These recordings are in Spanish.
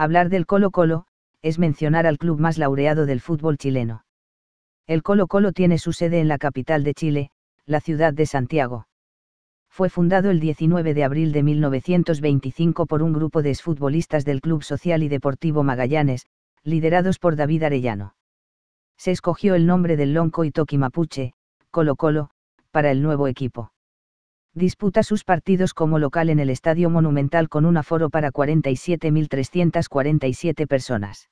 Hablar del Colo Colo, es mencionar al club más laureado del fútbol chileno. El Colo Colo tiene su sede en la capital de Chile, la ciudad de Santiago fue fundado el 19 de abril de 1925 por un grupo de exfutbolistas del Club Social y Deportivo Magallanes, liderados por David Arellano. Se escogió el nombre del Lonco y Toki Mapuche, Colo Colo, para el nuevo equipo. Disputa sus partidos como local en el Estadio Monumental con un aforo para 47.347 personas.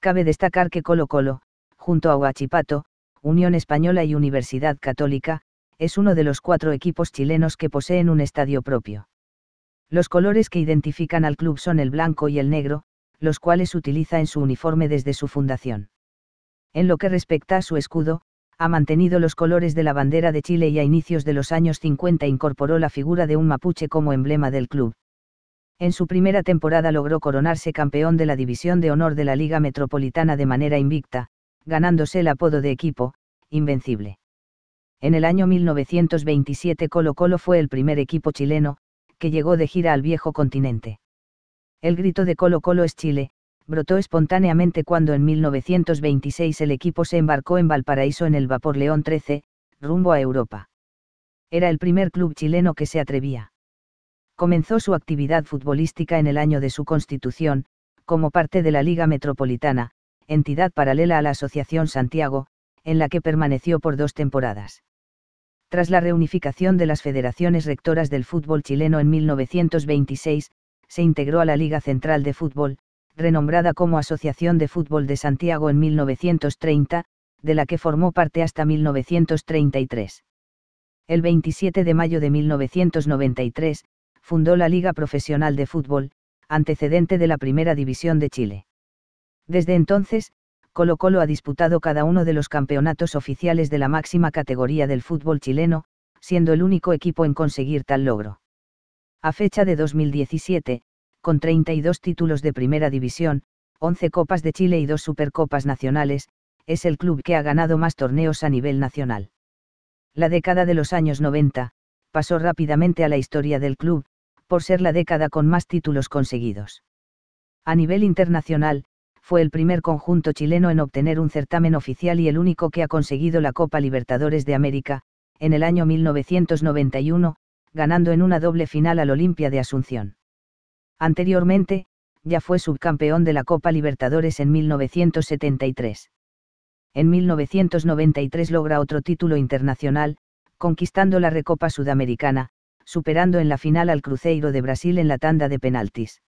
Cabe destacar que Colo Colo, junto a Huachipato, Unión Española y Universidad Católica, es uno de los cuatro equipos chilenos que poseen un estadio propio. Los colores que identifican al club son el blanco y el negro, los cuales utiliza en su uniforme desde su fundación. En lo que respecta a su escudo, ha mantenido los colores de la bandera de Chile y a inicios de los años 50 incorporó la figura de un mapuche como emblema del club. En su primera temporada logró coronarse campeón de la División de Honor de la Liga Metropolitana de manera invicta, ganándose el apodo de equipo, invencible. En el año 1927 Colo Colo fue el primer equipo chileno, que llegó de gira al viejo continente. El grito de Colo Colo es Chile, brotó espontáneamente cuando en 1926 el equipo se embarcó en Valparaíso en el vapor León 13, rumbo a Europa. Era el primer club chileno que se atrevía. Comenzó su actividad futbolística en el año de su constitución, como parte de la Liga Metropolitana, entidad paralela a la Asociación Santiago, en la que permaneció por dos temporadas tras la reunificación de las federaciones rectoras del fútbol chileno en 1926, se integró a la Liga Central de Fútbol, renombrada como Asociación de Fútbol de Santiago en 1930, de la que formó parte hasta 1933. El 27 de mayo de 1993, fundó la Liga Profesional de Fútbol, antecedente de la Primera División de Chile. Desde entonces, Colo Colo ha disputado cada uno de los campeonatos oficiales de la máxima categoría del fútbol chileno, siendo el único equipo en conseguir tal logro. A fecha de 2017, con 32 títulos de primera división, 11 Copas de Chile y 2 Supercopas Nacionales, es el club que ha ganado más torneos a nivel nacional. La década de los años 90, pasó rápidamente a la historia del club, por ser la década con más títulos conseguidos. A nivel internacional, fue el primer conjunto chileno en obtener un certamen oficial y el único que ha conseguido la Copa Libertadores de América, en el año 1991, ganando en una doble final al Olimpia de Asunción. Anteriormente, ya fue subcampeón de la Copa Libertadores en 1973. En 1993 logra otro título internacional, conquistando la Recopa Sudamericana, superando en la final al Cruzeiro de Brasil en la tanda de penaltis.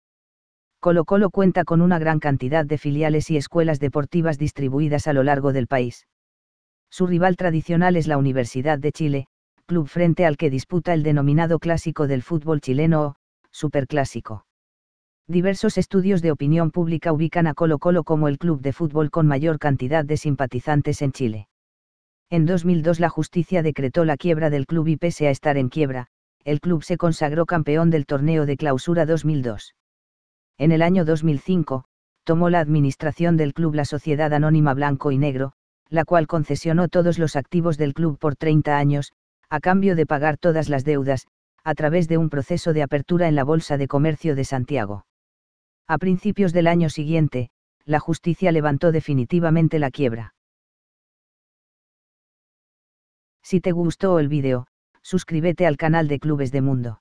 Colo Colo cuenta con una gran cantidad de filiales y escuelas deportivas distribuidas a lo largo del país. Su rival tradicional es la Universidad de Chile, club frente al que disputa el denominado clásico del fútbol chileno o superclásico. Diversos estudios de opinión pública ubican a Colo Colo como el club de fútbol con mayor cantidad de simpatizantes en Chile. En 2002 la justicia decretó la quiebra del club y pese a estar en quiebra, el club se consagró campeón del torneo de clausura 2002. En el año 2005, tomó la administración del club la Sociedad Anónima Blanco y Negro, la cual concesionó todos los activos del club por 30 años, a cambio de pagar todas las deudas, a través de un proceso de apertura en la Bolsa de Comercio de Santiago. A principios del año siguiente, la justicia levantó definitivamente la quiebra. Si te gustó el vídeo, suscríbete al canal de Clubes de Mundo